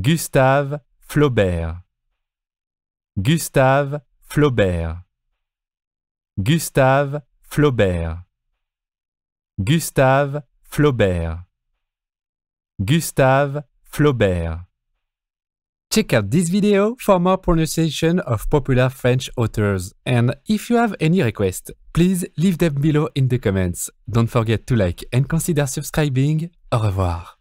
Gustave Flaubert Gustave Flaubert Gustave Flaubert Gustave Flaubert Gustave Flaubert Check out this video for more pronunciation of popular French authors. And if you have any requests, please leave them below in the comments. Don't forget to like and consider subscribing. Au revoir.